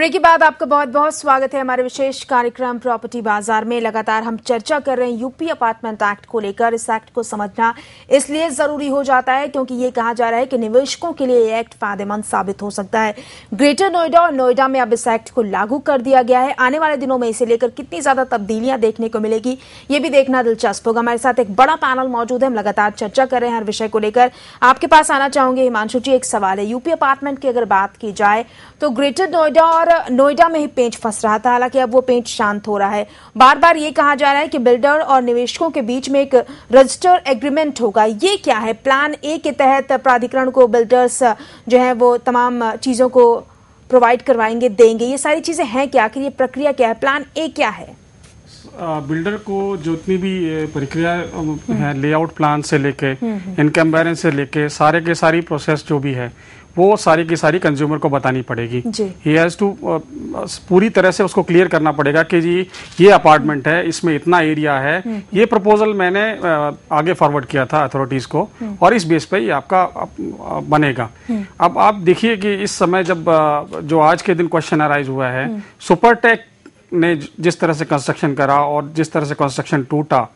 Break के बाद आपका बहुत बहुत स्वागत है हमारे विशेष कार्यक्रम प्रॉपर्टी बाजार में लगातार हम चर्चा कर रहे हैं यूपी अपार्टमेंट एक्ट को लेकर इस एक्ट को समझना इसलिए जरूरी हो जाता है क्योंकि ये कहा जा रहा है कि निवेशकों के लिए ये एक्ट फायदेमंद साबित हो सकता है ग्रेटर नोएडा और नोएडा में अब इस एक्ट को लागू कर दिया गया है आने वाले दिनों में इसे लेकर कितनी ज्यादा तब्दीलियां देखने को मिलेगी ये भी देखना दिलचस्प होगा हमारे साथ एक बड़ा पैनल मौजूद है हम लगातार चर्चा कर रहे हैं हर विषय को लेकर आपके पास आना चाहूंगे हिमांशु जी एक सवाल है यूपी अपार्टमेंट की अगर बात की जाए तो ग्रेटर नोएडा और नोएडा में ही पेंच फंस रहा था हालांकि अब वो पेंच शांत हो रहा है बार बार ये कहा जा रहा है कि बिल्डर और निवेशकों के बीच में एक रजिस्टर एग्रीमेंट होगा ये क्या है प्लान ए के तहत प्राधिकरण को बिल्डर्स जो है वो तमाम चीजों को प्रोवाइड करवाएंगे देंगे ये सारी चीजें हैं क्या आखिर ये प्रक्रिया क्या है प्लान ए क्या है बिल्डर को जितनी भी प्रक्रिया है लेआउट प्लान से लेके हम्म, हम्म। इनकम बैलेंस से लेके सारे के सारी प्रोसेस जो भी है वो सारी की सारी कंज्यूमर को बतानी पड़ेगी ही हैज़ टू पूरी तरह से उसको क्लियर करना पड़ेगा कि जी ये अपार्टमेंट है इसमें इतना एरिया है हम्म। ये प्रपोजल मैंने uh, आगे फॉरवर्ड किया था अथॉरिटीज़ को हम्म। और इस बेस पे ही आपका बनेगा हम्म। अब आप देखिए कि इस समय जब uh, जो आज के दिन क्वेश्चन अराइज हुआ है सुपरटेक ने जिस तरह से कंस्ट्रक्शन करा और जिस तरह से कंस्ट्रक्शन टूटा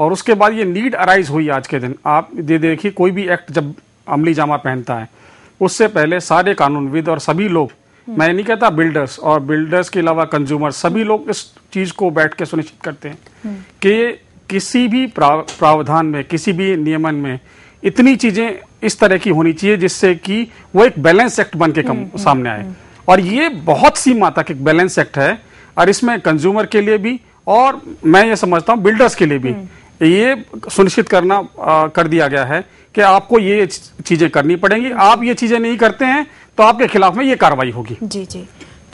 और उसके बाद ये नीड अराइज हुई आज के दिन आप ये देखिए कोई भी एक्ट जब अमली जामा पहनता है उससे पहले सारे कानूनविद और सभी लोग मैं नहीं कहता बिल्डर्स और बिल्डर्स के अलावा कंज्यूमर सभी लोग इस चीज को बैठ के सुनिश्चित करते हैं कि किसी भी प्रावधान में किसी भी नियमन में इतनी चीजें इस तरह की होनी चाहिए जिससे कि वो एक बैलेंस एक्ट बन के कम हम्म, हम्म, सामने आए हम्म। और ये बहुत सी माता एक बैलेंस एक्ट है और इसमें कंज्यूमर के लिए भी और मैं ये समझता हूँ बिल्डर्स के लिए भी ये सुनिश्चित करना आ, कर दिया गया है कि आपको ये चीजें करनी पड़ेंगी आप ये चीजें नहीं करते हैं तो आपके खिलाफ में ये कार्रवाई होगी जी जी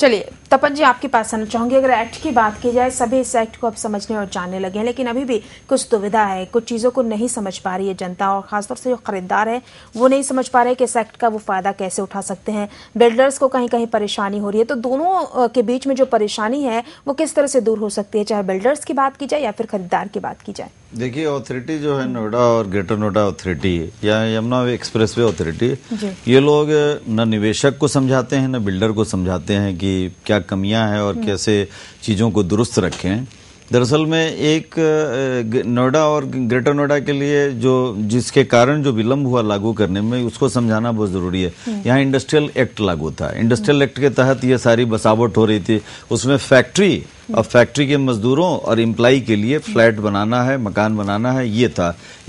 चलिए तपन जी आपके पास आना चाहूंगी अगर एक्ट की बात की जाए सभी इस एक्ट को अब समझने और जानने लगे हैं लेकिन अभी भी कुछ दुविधा है कुछ चीज़ों को नहीं समझ पा रही है जनता और खासतौर से जो खरीदार है वो नहीं समझ पा रहे कि इस एक्ट का वो फ़ायदा कैसे उठा सकते हैं बिल्डर्स को कहीं कहीं परेशानी हो रही है तो दोनों के बीच में जो परेशानी है वो किस तरह से दूर हो सकती है चाहे बिल्डर्स की बात की जाए या फिर खरीदार की बात की जाए देखिए अथॉरिटी जो है नोएडा और ग्रेटर नोएडा अथॉरिटी या यमुना एक्सप्रेस वे अथॉरिटी ये लोग न निवेशक को समझाते हैं न बिल्डर को समझाते हैं कि क्या क्या कमियां हैं और हम्म। कैसे चीज़ों को दुरुस्त रखें दरअसल में एक नोएडा और ग्रेटर नोएडा के लिए जो जिसके कारण जो विलंब हुआ लागू करने में उसको समझाना बहुत ज़रूरी है हम्म। यहाँ इंडस्ट्रियल एक्ट लागू था इंडस्ट्रियल एक्ट के तहत ये सारी बसावट हो रही थी उसमें फैक्ट्री और फैक्ट्री के मजदूरों और एम्प्लाई के लिए हम्म। फ्लैट बनाना है मकान बनाना है ये था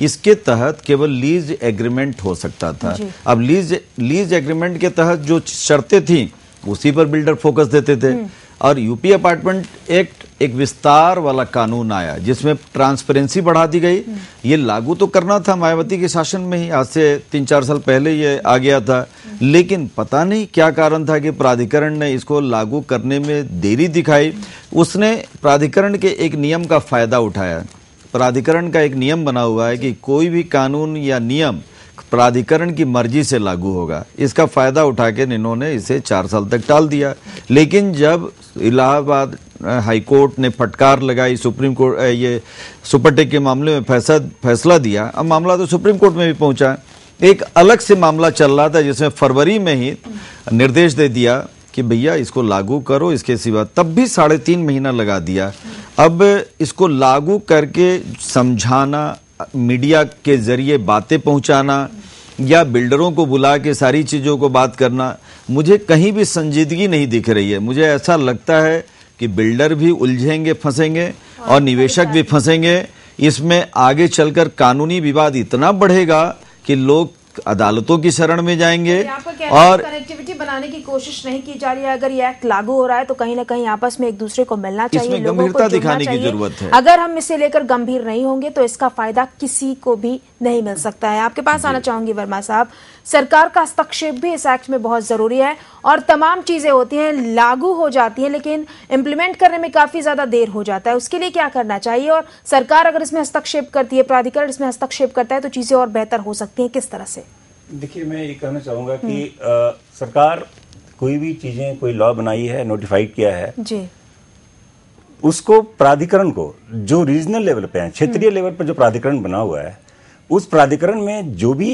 इसके तहत केवल लीज एग्रीमेंट हो सकता था अब लीज लीज एग्रीमेंट के तहत जो शर्तें थी उसी पर बिल्डर फोकस देते थे हम्म। और यूपी अपार्टमेंट एक्ट एक विस्तार वाला कानून आया जिसमें ट्रांसपेरेंसी बढ़ा दी गई हम्म। ये लागू तो करना था मायावती के शासन में ही आज से तीन चार साल पहले ये आ गया था हम्म। लेकिन पता नहीं क्या कारण था कि प्राधिकरण ने इसको लागू करने में देरी दिखाई उसने प्राधिकरण के एक नियम का फायदा उठाया प्राधिकरण का एक नियम बना हुआ है कि कोई भी कानून या नियम प्राधिकरण की मर्जी से लागू होगा इसका फ़ायदा उठा के इन्होंने इसे चार साल तक टाल दिया लेकिन जब इलाहाबाद हाईकोर्ट ने फटकार लगाई सुप्रीम कोर्ट ये सुपरटेक के मामले में फैसला फैसला दिया अब मामला तो सुप्रीम कोर्ट में भी पहुंचा एक अलग से मामला चल रहा था जिसमें फरवरी में ही निर्देश दे दिया कि भैया इसको लागू करो इसके सिवा तब भी साढ़े तीन महीना लगा दिया अब इसको लागू करके समझाना मीडिया के ज़रिए बातें पहुंचाना या बिल्डरों को बुला के सारी चीज़ों को बात करना मुझे कहीं भी संजीदगी नहीं दिख रही है मुझे ऐसा लगता है कि बिल्डर भी उलझेंगे फंसेंगे हाँ, और निवेशक भी फंसेंगे इसमें आगे चलकर कानूनी विवाद इतना बढ़ेगा कि लोग अदालतों की शरण में जाएंगे और कनेक्टिविटी बनाने की कोशिश नहीं की जा रही है अगर ये एक्ट लागू हो रहा है तो कहीं ना कहीं आपस में एक दूसरे को मिलना चाहिए गंभीरता दिखाने की जरूरत है अगर हम इसे लेकर गंभीर नहीं होंगे तो इसका फायदा किसी को भी नहीं मिल सकता है आपके पास आना चाहूंगी वर्मा साहब सरकार का हस्तक्षेप भी इस एक्ट में बहुत ज़रूरी है और तमाम चीज़ें होती हैं लागू हो जाती हैं लेकिन इम्प्लीमेंट करने में काफ़ी ज़्यादा देर हो जाता है उसके लिए क्या करना चाहिए और सरकार अगर इसमें हस्तक्षेप करती है प्राधिकरण इसमें हस्तक्षेप करता है तो चीज़ें और बेहतर हो सकती है किस तरह से देखिए मैं ये कहना चाहूंगा कि हम्म। सरकार कोई भी चीज़ें कोई लॉ बनाई है नोटिफाइड किया है जी उसको प्राधिकरण को जो रीजनल लेवल पे है क्षेत्रीय लेवल हम्म। पर जो प्राधिकरण बना हुआ है उस प्राधिकरण में जो भी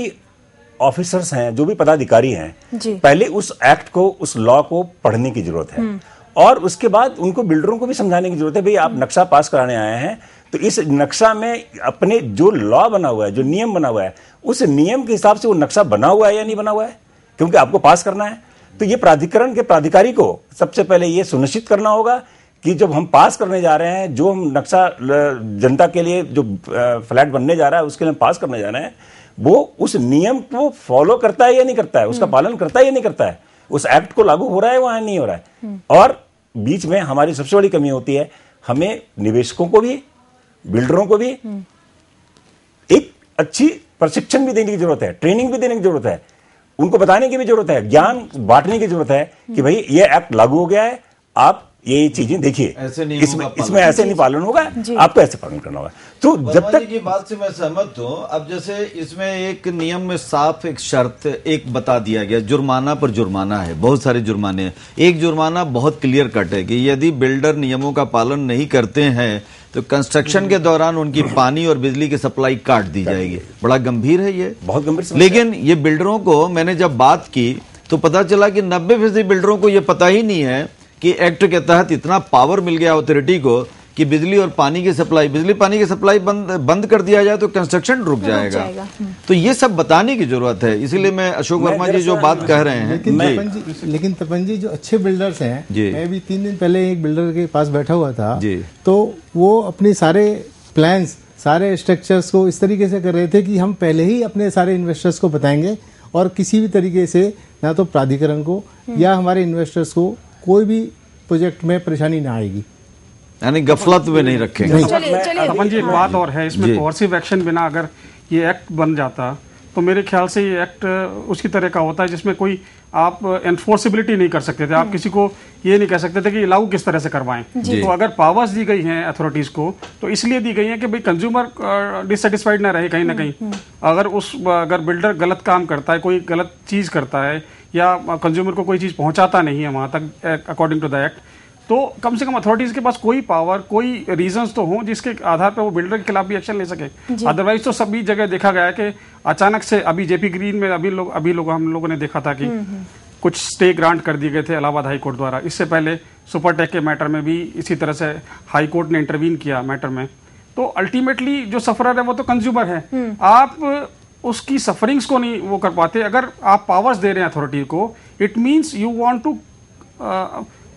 ऑफिसर्स हैं जो भी पदाधिकारी हैं पहले उस एक्ट को उस लॉ को पढ़ने की जरूरत है हम्म। और उसके बाद उनको बिल्डरों को भी समझाने की जरूरत है भाई आप हम्म। नक्शा पास कराने आए हैं तो इस नक्शा में अपने जो लॉ बना हुआ है जो नियम बना हुआ है उस नियम के हिसाब से वो नक्शा बना हुआ है या नहीं बना हुआ है क्योंकि आपको पास करना है तो ये प्राधिकरण के प्राधिकारी को सबसे पहले ये सुनिश्चित करना होगा कि जब हम पास करने जा रहे हैं जो हम नक्शा जनता के लिए जो फ्लैट बनने जा रहा है उसके लिए पास करने जा रहे हैं वो उस नियम को फॉलो करता है या नहीं करता है उसका हम्म। पालन करता है या नहीं करता है उस एक्ट को लागू हो रहा है वहां नहीं हो रहा है हम्म। और बीच में हमारी सबसे बड़ी कमी होती है हमें निवेशकों को भी बिल्डरों को भी हम्म। एक अच्छी प्रशिक्षण भी देने की जरूरत है ट्रेनिंग भी देने की जरूरत है उनको बताने की भी जरूरत है ज्ञान बांटने की जरूरत है कि भाई ये एक्ट लागू हो गया है आप ये चीजें देखिए इसमें इसमें ऐसे नहीं पालन होगा आपको ऐसे पालन करना होगा तो जब तक की बात से मैं सहमत हूँ अब जैसे इसमें एक नियम में साफ एक शर्त एक बता दिया गया जुर्माना पर जुर्माना है बहुत सारे जुर्माने एक जुर्माना बहुत क्लियर कट है कि यदि बिल्डर नियमों का पालन नहीं करते हैं तो कंस्ट्रक्शन के दौरान उनकी पानी और बिजली की सप्लाई काट दी जाएगी बड़ा गंभीर है ये बहुत गंभीर लेकिन ये बिल्डरों को मैंने जब बात की तो पता चला कि नब्बे फीसदी बिल्डरों को ये पता ही नहीं है कि एक्ट के तहत इतना पावर मिल गया अथॉरिटी को कि बिजली और पानी की सप्लाई बिजली पानी की सप्लाई बंद बंद कर दिया जाए तो कंस्ट्रक्शन रुक जाएगा, हम्म। तो ये सब बताने की जरूरत है इसीलिए मैं अशोक वर्मा जी जो बात कह रहे हैं लेकिन तपन जी जो अच्छे बिल्डर्स हैं मैं भी तीन दिन पहले एक बिल्डर के पास बैठा हुआ था तो वो अपने सारे प्लान सारे स्ट्रक्चर्स को इस तरीके से कर रहे थे कि हम पहले ही अपने सारे इन्वेस्टर्स को बताएंगे और किसी भी तरीके से ना तो प्राधिकरण को हम्म। या हमारे इन्वेस्टर्स को कोई भी प्रोजेक्ट में परेशानी ना आएगी यानी गफलत में नहीं रखे तपन जी एक बात हाँ। और है इसमें कोर्सिव एक्शन बिना अगर ये एक्ट बन जाता तो मेरे ख्याल से ये एक्ट उसकी तरह का होता है जिसमें कोई आप एनफोर्सिबिलिटी नहीं कर सकते थे आप हम्म। किसी को ये नहीं कह सकते थे कि लागू किस तरह से करवाएं तो अगर पावर्स दी गई हैं अथॉरिटीज़ को तो इसलिए दी गई हैं कि भाई कंज्यूमर डिससेटिस्फाइड ना रहे कहीं ना हम्म, कहीं हम्म। अगर उस अगर बिल्डर गलत काम करता है कोई गलत चीज़ करता है या कंज्यूमर को कोई चीज़ पहुंचाता नहीं है वहाँ तक अकॉर्डिंग टू द एक्ट तो कम से कम अथॉरिटीज़ के पास कोई पावर कोई रीजंस तो हों जिसके आधार पर वो बिल्डर के खिलाफ भी एक्शन ले सके अदरवाइज तो सभी जगह देखा गया है कि अचानक से अभी जेपी ग्रीन में अभी लोग अभी लोग हम लोगों ने देखा था कि हम्म, हम्म। कुछ स्टे ग्रांट कर दिए गए थे इलाहाबाद हाई कोर्ट द्वारा इससे पहले सुपरटेक के मैटर में भी इसी तरह से हाई कोर्ट ने इंटरवीन किया मैटर में तो अल्टीमेटली जो सफरर है वो तो कंज्यूमर है हम्म। आप उसकी सफरिंग्स को नहीं वो कर पाते अगर आप पावर्स दे रहे हैं अथॉरिटी को it means you want to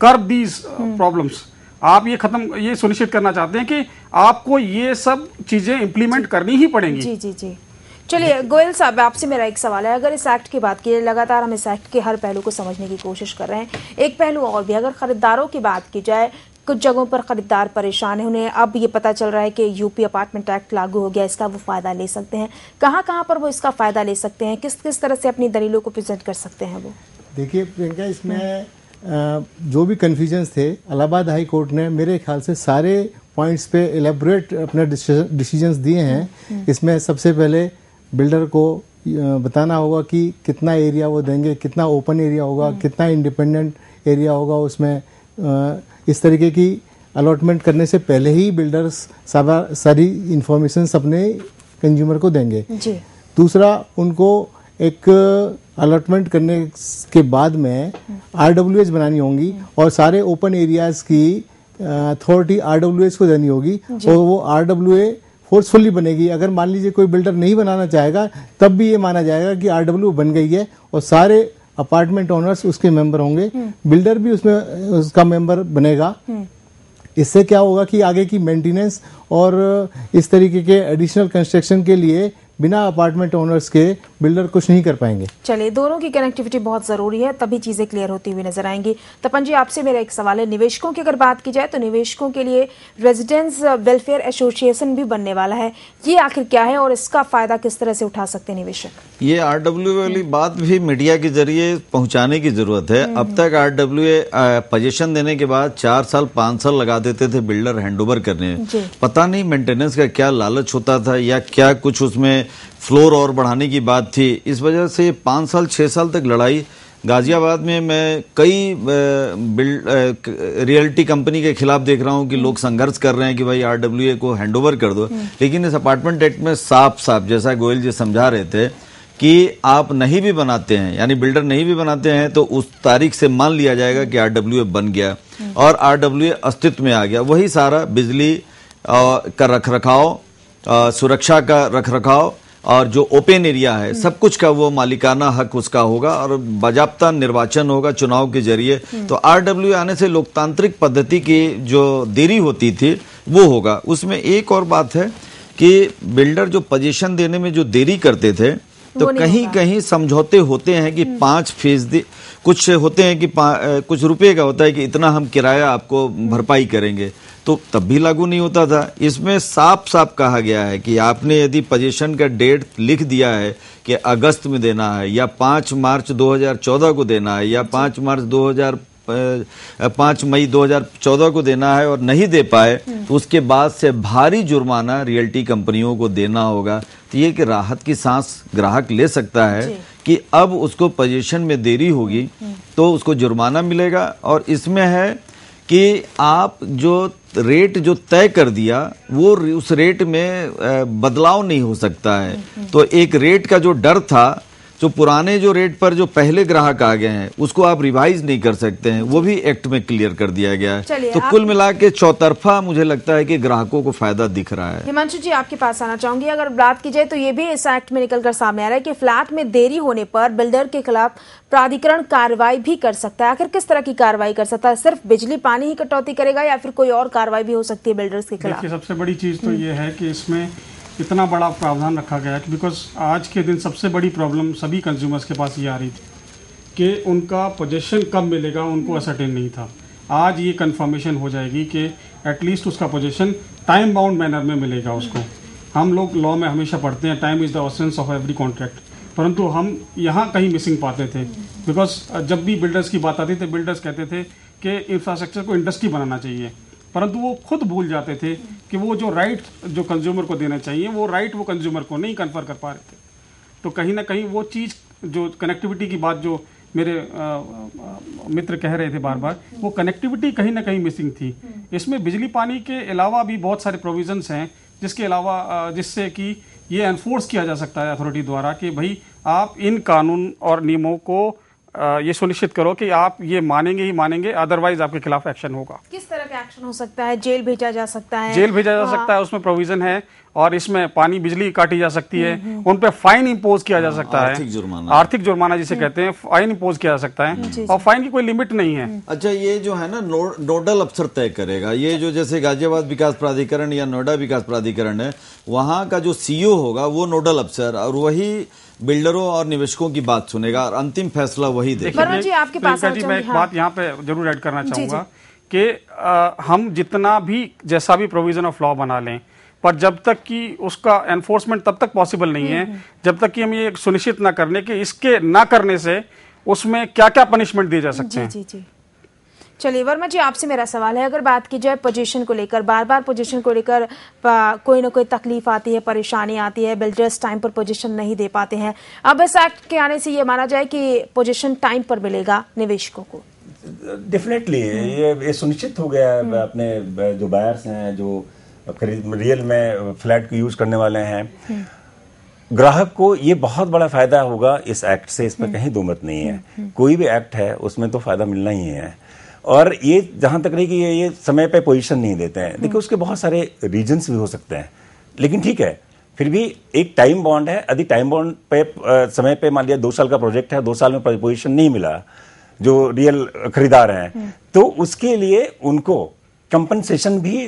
कर दीज प्रॉब्लम्स आप ये खत्म ये सुनिश्चित करना चाहते हैं कि आपको ये सब चीज़ें इम्प्लीमेंट करनी ही पड़ेंगी जी जी जी चलिए गोयल साहब आपसे मेरा एक सवाल है अगर इस एक्ट की बात की जाए लगातार हम इस एक्ट के हर पहलू को समझने की कोशिश कर रहे हैं एक पहलू और भी अगर खरीदारों की बात की जाए कुछ जगहों पर खरीदार परेशान है उन्हें अब ये पता चल रहा है कि यूपी अपार्टमेंट एक्ट लागू हो गया इसका वो फ़ायदा ले सकते हैं कहाँ कहाँ पर वो इसका फ़ायदा ले सकते हैं किस किस तरह से अपनी दलीलों को प्रेजेंट कर सकते हैं वो देखिए प्रियंका इसमें हम्म। जो भी कन्फ्यूजन्स थे इलाहाबाद हाई कोर्ट ने मेरे ख्याल से सारे पॉइंट्स पे एलेबोरेट अपने डिसीजंस दिए हैं हम्म। इसमें सबसे पहले बिल्डर को बताना होगा कि कितना एरिया वो देंगे कितना ओपन एरिया होगा हम्म। कितना इंडिपेंडेंट एरिया होगा उसमें इस तरीके की अलॉटमेंट करने से पहले ही बिल्डर्स सारा सारी इंफॉर्मेशन अपने कंज्यूमर को देंगे दूसरा उनको एक अलॉटमेंट करने के बाद में हम्म। आर बनानी होंगी हम्म। और सारे ओपन एरियाज़ की अथॉरिटी आर को देनी होगी और वो आर फोर्सफुली बनेगी अगर मान लीजिए कोई बिल्डर नहीं बनाना चाहेगा तब भी ये माना जाएगा कि आरडब्ल्यू बन गई है और सारे अपार्टमेंट ओनर्स उसके मेंबर होंगे बिल्डर हम्म। भी उसमें उसका मेंबर बनेगा हम्म। इससे क्या होगा कि आगे की मेंटेनेंस और इस तरीके के एडिशनल कंस्ट्रक्शन के लिए बिना अपार्टमेंट ओनर्स के बिल्डर कुछ नहीं कर पाएंगे चलिए दोनों की कनेक्टिविटी बहुत जरूरी है तभी चीजें क्लियर होती हुई नजर आएंगी तपन जी आपसे मेरा एक सवाल है निवेशकों की अगर बात की जाए तो निवेशकों के लिए रेजिडेंस वेलफेयर एसोसिएशन भी बनने वाला है ये आखिर क्या है और इसका फायदा किस तरह से उठा सकते हैं निवेशक ये आर वाली हम्म। बात भी मीडिया के जरिए पहुंचाने की जरूरत है हम्म। अब तक आर पोजिशन uh, देने के बाद चार साल पांच साल लगा देते थे बिल्डर हैंड करने पता नहीं मेंटेनेंस का क्या लालच होता था या क्या कुछ उसमें फ्लोर और बढ़ाने की बात बात थी इस वजह से पाँच साल छः साल तक लड़ाई गाज़ियाबाद में मैं कई बिल्ड रियल्टी कंपनी के खिलाफ देख रहा हूँ कि लोग संघर्ष कर रहे हैं कि भाई आरडब्ल्यूए को हैंडओवर कर दो हम्म। लेकिन इस अपार्टमेंट एक्ट में साफ साफ जैसा गोयल जी समझा रहे थे कि आप नहीं भी बनाते हैं यानी बिल्डर नहीं भी बनाते हैं तो उस तारीख से मान लिया जाएगा कि आर बन गया हम्म। और आर अस्तित्व में आ गया वही सारा बिजली का रख रखाव सुरक्षा का रख रखाव और जो ओपन एरिया है हम्म। सब कुछ का वो मालिकाना हक उसका होगा और बाजाबता निर्वाचन होगा चुनाव के जरिए हम्म। तो आरडब्ल्यू आने से लोकतांत्रिक पद्धति की जो देरी होती थी वो होगा उसमें एक और बात है कि बिल्डर जो पोजीशन देने में जो देरी करते थे तो कहीं कहीं समझौते होते हैं कि हम्म। पाँच फीसदी कुछ होते हैं कि कुछ रुपए का होता है कि इतना हम किराया आपको हम्म। भरपाई करेंगे तो तब भी लागू नहीं होता था इसमें साफ साफ कहा गया है कि आपने यदि पोजीशन का डेट लिख दिया है कि अगस्त में देना है या पाँच मार्च 2014 को देना है या पाँच मार्च 2000 पाँच मई 2014 को देना है और नहीं दे पाए हम्म। तो उसके बाद से भारी जुर्माना रियल्टी कंपनियों को देना होगा होती है कि राहत की सांस ग्राहक ले सकता है कि अब उसको पोजीशन में देरी होगी हम्म, हम्म। तो उसको जुर्माना मिलेगा और इसमें है कि आप जो रेट जो तय कर दिया वो उस रेट में बदलाव नहीं हो सकता है हम्म, तो एक रेट का जो डर था जो पुराने जो रेट पर जो पहले ग्राहक आ गए हैं उसको आप रिवाइज नहीं कर सकते हैं वो भी एक्ट में क्लियर कर दिया गया है तो कुल मिला के चौतरफा मुझे लगता है कि ग्राहकों को फायदा दिख रहा है हिमांशु जी आपके पास आना चाहूंगी अगर बात की जाए तो ये भी इस एक्ट में निकलकर सामने आ रहा है की फ्लैट में देरी होने पर बिल्डर के खिलाफ प्राधिकरण कार्रवाई भी कर सकता है आखिर किस तरह की कार्रवाई कर सकता है सिर्फ बिजली पानी ही कटौती करेगा या फिर कोई और कार्रवाई भी हो सकती है बिल्डर्स के खिलाफ सबसे बड़ी चीज तो ये है कि इसमें इतना बड़ा प्रावधान रखा गया है कि बिकॉज आज के दिन सबसे बड़ी प्रॉब्लम सभी कंज्यूमर्स के पास ये आ रही थी कि उनका पोजेशन कब मिलेगा उनको असरटेन नहीं था आज ये कंफर्मेशन हो जाएगी कि एटलीस्ट उसका पोजेशन टाइम बाउंड मैनर में मिलेगा उसको हम लोग लॉ में हमेशा पढ़ते हैं time is the essence of every contract परंतु हम यहाँ कहीं मिसिंग पाते थे बिकॉज जब भी बिल्डर्स की बात आती थी बिल्डर्स कहते थे कि इंफ्रास्ट्रक्चर को इंडस्ट्री बनाना चाहिए परंतु वो खुद भूल जाते थे कि वो जो राइट जो कंज्यूमर को देना चाहिए वो राइट वो कंज्यूमर को नहीं कन्फर कर पा रहे थे तो कहीं ना कहीं वो चीज़ जो कनेक्टिविटी की बात जो मेरे आ, आ, मित्र कह रहे थे बार बार वो कनेक्टिविटी कहीं ना कहीं मिसिंग थी इसमें बिजली पानी के अलावा भी बहुत सारे प्रोविजंस हैं जिसके अलावा जिससे कि ये एनफोर्स किया जा सकता है अथॉरिटी द्वारा कि भाई आप इन कानून और नियमों को ये सुनिश्चित करो कि आप ये मानेंगे ही मानेंगे अदरवाइज आपके खिलाफ एक्शन होगा किस तरह का एक्शन हो सकता है जेल भेजा जा सकता है जेल भेजा जा हाँ। सकता है उसमें प्रोविजन है और इसमें पानी बिजली काटी जा सकती है हम्म, हम्म। उन पर फाइन इम्पोज किया जा हाँ, सकता है आर्थिक जुर्माना आर्थिक जुर्माना जिसे हम्म। कहते हैं फाइन इम्पोज किया जा सकता है और फाइन की कोई लिमिट नहीं है अच्छा ये जो है ना नोडल अफसर तय करेगा ये जो जैसे गाजियाबाद विकास प्राधिकरण या नोएडा विकास प्राधिकरण है वहाँ का जो सीईओ e होगा वो नोडल अफसर और वही बिल्डरों और निवेशकों की बात सुनेगा और अंतिम फैसला वही देगा जी आपके तो पास जी मैं एक बात यहाँ पे जरूर ऐड करना चाहूंगा कि हम जितना भी जैसा भी प्रोविजन ऑफ लॉ बना लें पर जब तक कि उसका एनफोर्समेंट तब तक पॉसिबल नहीं है हम्म, हम्म। जब तक कि हम ये सुनिश्चित ना करने कि इसके ना करने से उसमें क्या क्या पनिशमेंट दिए जा सकते हैं चलिए वर्मा जी आपसे मेरा सवाल है अगर बात की जाए पोजीशन को लेकर बार बार पोजीशन को लेकर कोई ना कोई तकलीफ आती है परेशानी आती है बिल्डर्स टाइम पर पोजीशन नहीं दे पाते हैं अब इस एक्ट के आने से ये माना जाए कि पोजीशन टाइम पर मिलेगा निवेशकों को डेफिनेटली ये ये सुनिश्चित हो गया है हम्म। अपने जो बायर्स हैं जो खरीद रियल में फ्लैट को यूज करने वाले हैं हम्म। ग्राहक को ये बहुत बड़ा फायदा होगा इस एक्ट से इस पर हम्म। कहीं दो मत नहीं है कोई भी एक्ट है उसमें तो फायदा मिलना ही है और ये जहां तक नहीं कि ये ये समय पे पोजीशन नहीं देते हैं देखिए उसके बहुत सारे रीजंस भी हो सकते हैं लेकिन ठीक है फिर भी एक टाइम बॉन्ड है यदि टाइम बॉन्ड पे समय पे मान लिया दो साल का प्रोजेक्ट है दो साल में पोजीशन नहीं मिला जो रियल खरीदार हैं हम्म। तो उसके लिए उनको कंपनसेशन भी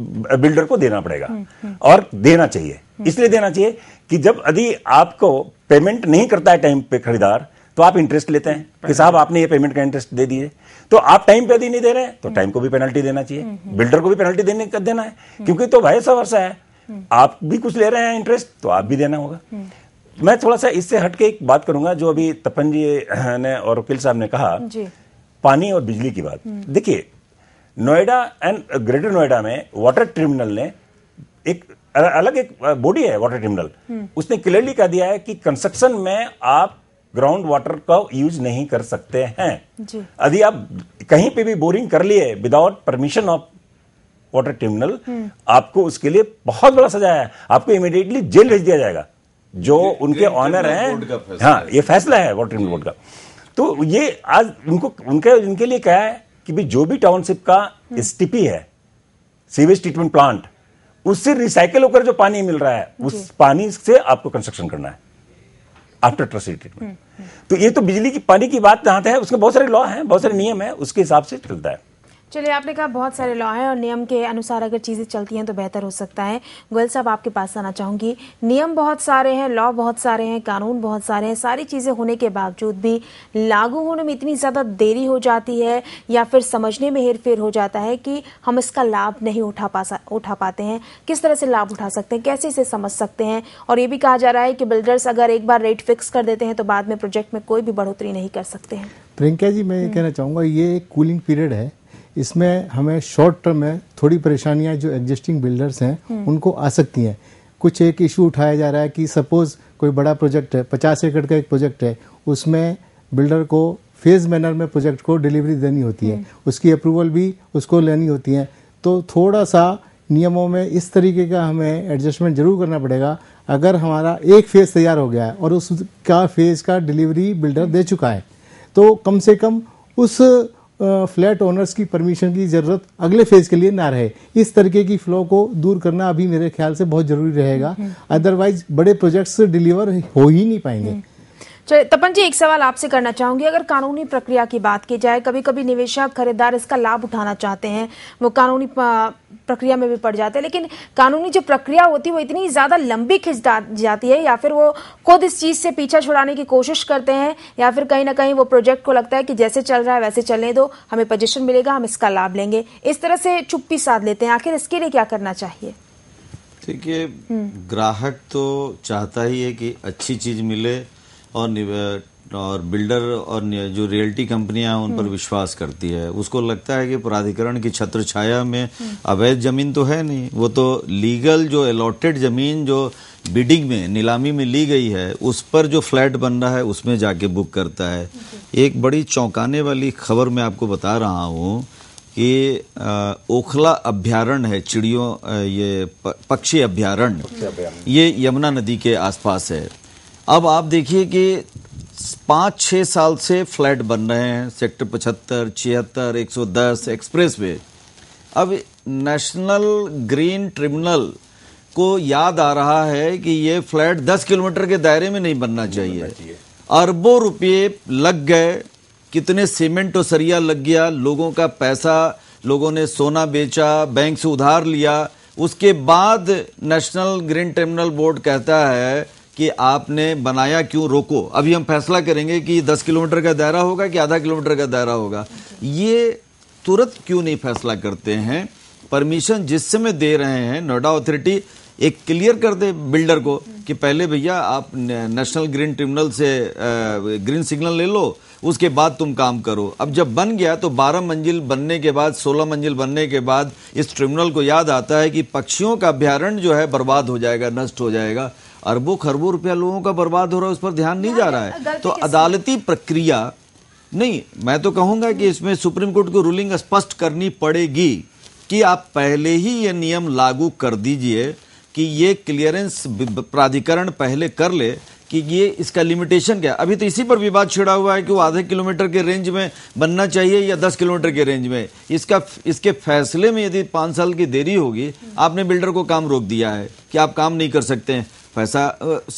बिल्डर को देना पड़ेगा हम्म, हम्म। और देना चाहिए इसलिए देना चाहिए कि जब यदि आपको पेमेंट नहीं करता है टाइम पे खरीदार तो आप इंटरेस्ट लेते हैं कि साहब आपने ये पेमेंट का इंटरेस्ट दे दिए तो आप टाइम पे यदि नहीं दे रहे तो टाइम हम्म। को भी पेनल्टी देना चाहिए बिल्डर हम्म, हम्म। को भी पेनल्टी देने का देना है क्योंकि तो सा वर्षा है आप भी कुछ ले रहे हैं इंटरेस्ट तो आप भी देना होगा मैं थोड़ा सा इससे हटके एक बात करूंगा जो अभी तपन जी ने और वकील साहब ने कहा पानी और बिजली की बात देखिए नोएडा एंड ग्रेटर नोएडा में वाटर ट्रिब्यूनल ने एक अलग एक बॉडी है वाटर ट्रिब्यूनल उसने क्लियरली कह दिया है कि कंस्ट्रक्शन में आप ग्राउंड वाटर का यूज नहीं कर सकते हैं यदि आप कहीं पे भी बोरिंग कर लिए without permission of water tribunal आपको उसके लिए बहुत बड़ा सजा है आपको इमीडिएटली जेल भेज दिया जाएगा जो ये, उनके ऑनर हैं हाँ ये फैसला है वाटर ट्रिब्यूनल बोर्ड का तो ये आज उनको उनके उनके लिए क्या है कि भी जो भी टाउनशिप का एसटीपी हम्म। है सीवेज ट्रीटमेंट प्लांट उससे रिसाइकिल होकर जो पानी मिल रहा है उस पानी से आपको कंस्ट्रक्शन करना है आफ्टर ट्रसरी ट्रीटमेंट तो ये तो बिजली की पानी की बात जहां है उसके बहुत सारे लॉ हैं बहुत सारे नियम है उसके हिसाब से चलता है चलिए आपने कहा बहुत सारे लॉ हैं और नियम के अनुसार अगर चीज़ें चलती हैं तो बेहतर हो सकता है गोयल साहब आपके पास आना चाहूँगी नियम बहुत सारे हैं लॉ बहुत सारे हैं कानून बहुत सारे हैं सारी चीज़ें होने के बावजूद भी लागू होने में इतनी ज़्यादा देरी हो जाती है या फिर समझने में हेर फेर हो जाता है कि हम इसका लाभ नहीं उठा पा उठा पाते हैं किस तरह से लाभ उठा सकते हैं कैसे इसे समझ सकते हैं और ये भी कहा जा रहा है कि बिल्डर्स अगर एक बार रेट फिक्स कर देते हैं तो बाद में प्रोजेक्ट में कोई भी बढ़ोतरी नहीं कर सकते हैं प्रियंका जी मैं ये कहना चाहूँगा ये एक कूलिंग पीरियड है इसमें हमें शॉर्ट टर्म में थोड़ी परेशानियां जो एग्जिस्टिंग बिल्डर्स हैं हम्म। उनको आ सकती हैं कुछ एक इशू उठाया जा रहा है कि सपोज कोई बड़ा प्रोजेक्ट है पचास एकड़ का एक प्रोजेक्ट है उसमें बिल्डर को फेज मैनर में प्रोजेक्ट को डिलीवरी देनी होती है हम्म। उसकी अप्रूवल भी उसको लेनी होती है तो थोड़ा सा नियमों में इस तरीके का हमें एडजस्टमेंट जरूर करना पड़ेगा अगर हमारा एक फेज तैयार हो गया है और उसका फेज का डिलीवरी बिल्डर हम्म। दे चुका है तो कम से कम उस फ्लैट ओनर्स की परमिशन की ज़रूरत अगले फेज के लिए ना रहे इस तरीके की फ्लो को दूर करना अभी मेरे ख्याल से बहुत ज़रूरी रहेगा अदरवाइज हम्म। बड़े प्रोजेक्ट्स डिलीवर हो ही नहीं पाएंगे हम्म। तपन जी एक सवाल आपसे करना चाहूंगी अगर कानूनी प्रक्रिया की बात की जाए कभी कभी निवेशक खरीदार इसका लाभ उठाना चाहते हैं वो कानूनी प्रक्रिया में भी पड़ जाते हैं लेकिन कानूनी जो प्रक्रिया होती है वो इतनी ज्यादा लंबी खिंच जाती है या फिर वो खुद इस चीज से पीछा छुड़ाने की कोशिश करते हैं या फिर कहीं ना कहीं वो प्रोजेक्ट को लगता है कि जैसे चल रहा है वैसे चलने दो हमें पोजिशन मिलेगा हम इसका लाभ लेंगे इस तरह से चुप्पी साध लेते हैं आखिर इसके लिए क्या करना चाहिए देखिए हम्म। ग्राहक तो चाहता ही है कि अच्छी चीज मिले और और बिल्डर और जो रियल्टी कंपनियां हैं उन पर हम्म। विश्वास करती है उसको लगता है कि प्राधिकरण की छत्र छाया में हम्म। अवैध जमीन तो है नहीं वो तो लीगल जो अलॉटेड जमीन जो बिडिंग में नीलामी में ली गई है उस पर जो फ्लैट बन रहा है उसमें जाके बुक करता है एक बड़ी चौंकाने वाली खबर मैं आपको बता रहा हूँ कि ओखला अभ्यारण्य है चिड़ियों ये पक्षी अभ्यारण्य ये यमुना नदी के आसपास है अब आप देखिए कि पाँच छः साल से फ्लैट बन रहे हैं सेक्टर पचहत्तर छिहत्तर एक सौ दस एक्सप्रेस वे अब नेशनल ग्रीन ट्रिब्यूनल को याद आ रहा है कि ये फ्लैट दस किलोमीटर के दायरे में नहीं बनना चाहिए अरबों रुपये लग गए कितने सीमेंट और सरिया लग गया लोगों का पैसा लोगों ने सोना बेचा बैंक से उधार लिया उसके बाद नेशनल ग्रीन ट्रिब्यूनल बोर्ड कहता है कि आपने बनाया क्यों रोको अभी हम फैसला करेंगे कि दस किलोमीटर का दायरा होगा कि आधा किलोमीटर का दायरा होगा ये तुरंत क्यों नहीं फैसला करते हैं परमिशन जिस समय दे रहे हैं नोएडा अथॉरिटी एक क्लियर कर दे बिल्डर को कि पहले भैया आप नेशनल ग्रीन ट्रिब्यूनल से ग्रीन सिग्नल ले लो उसके बाद तुम काम करो अब जब बन गया तो 12 मंजिल बनने के बाद 16 मंजिल बनने के बाद इस ट्रिब्यूनल को याद आता है कि पक्षियों का अभ्यारण्य जो है बर्बाद हो जाएगा नष्ट हो जाएगा अरबों खरबों रुपया लोगों का बर्बाद हो रहा है उस पर ध्यान नहीं जा रहा है तो अदालती प्रक्रिया नहीं मैं तो कहूंगा कि इसमें सुप्रीम कोर्ट को रूलिंग स्पष्ट करनी पड़ेगी कि आप पहले ही यह नियम लागू कर दीजिए कि ये क्लियरेंस प्राधिकरण पहले कर ले कि ये इसका लिमिटेशन क्या अभी तो इसी पर विवाद छिड़ा हुआ है कि वो आधे किलोमीटर के रेंज में बनना चाहिए या दस किलोमीटर के रेंज में इसका इसके फैसले में यदि पाँच साल की देरी होगी आपने बिल्डर को काम रोक दिया है कि आप काम नहीं कर सकते हैं पैसा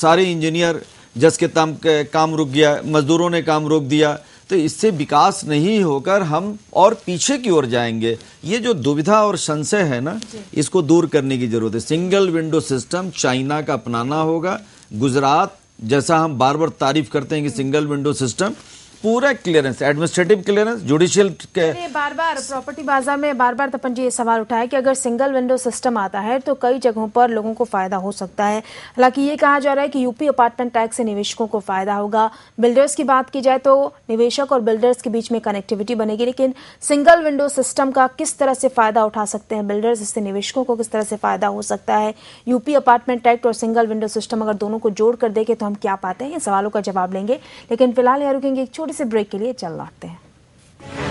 सारे इंजीनियर जस के तम काम रुक गया मजदूरों ने काम रोक दिया तो इससे विकास नहीं होकर हम और पीछे की ओर जाएंगे ये जो दुविधा और संशय है ना इसको दूर करने की ज़रूरत है सिंगल विंडो सिस्टम चाइना का अपनाना होगा गुजरात जैसा हम बार बार तारीफ करते हैं कि सिंगल विंडो सिस्टम पूरा क्लियरेंस एडमिनिस्ट्रेटिव क्लियरेंस जुडिशियल बार बार प्रॉपर्टी बाजार में बार बार तपन जी ये सवाल उठाया कि अगर सिंगल विंडो सिस्टम आता है तो कई जगहों पर लोगों को फायदा हो सकता है हालांकि ये कहा जा रहा है कि यूपी अपार्टमेंट टैक्स से निवेशकों को फायदा होगा बिल्डर्स की बात की जाए तो निवेशक और बिल्डर्स के बीच में कनेक्टिविटी बनेगी लेकिन सिंगल विंडो सिस्टम का किस तरह से फायदा उठा सकते हैं बिल्डर्स इससे निवेशकों को किस तरह से फायदा हो सकता है यूपी अपार्टमेंट एक्ट और सिंगल विंडो सिस्टम अगर दोनों को जोड़ कर देखे तो हम क्या पाते हैं इन सवालों का जवाब लेंगे लेकिन फिलहाल यहाँ रुकेंगे एक छोटे छोटे से ब्रेक के लिए चल लौटते हैं